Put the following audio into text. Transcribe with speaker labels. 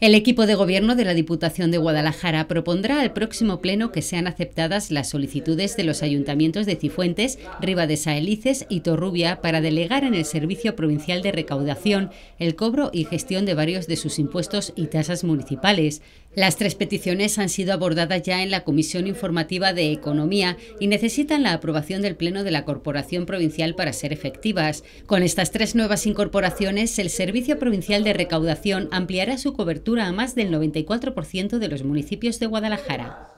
Speaker 1: El equipo de gobierno de la Diputación de Guadalajara propondrá al próximo pleno que sean aceptadas las solicitudes de los ayuntamientos de Cifuentes, Riva de y Torrubia para delegar en el Servicio Provincial de Recaudación el cobro y gestión de varios de sus impuestos y tasas municipales. Las tres peticiones han sido abordadas ya en la Comisión Informativa de Economía y necesitan la aprobación del Pleno de la Corporación Provincial para ser efectivas. Con estas tres nuevas incorporaciones, el Servicio Provincial de Recaudación ampliará su cobertura a más del 94% de los municipios de Guadalajara.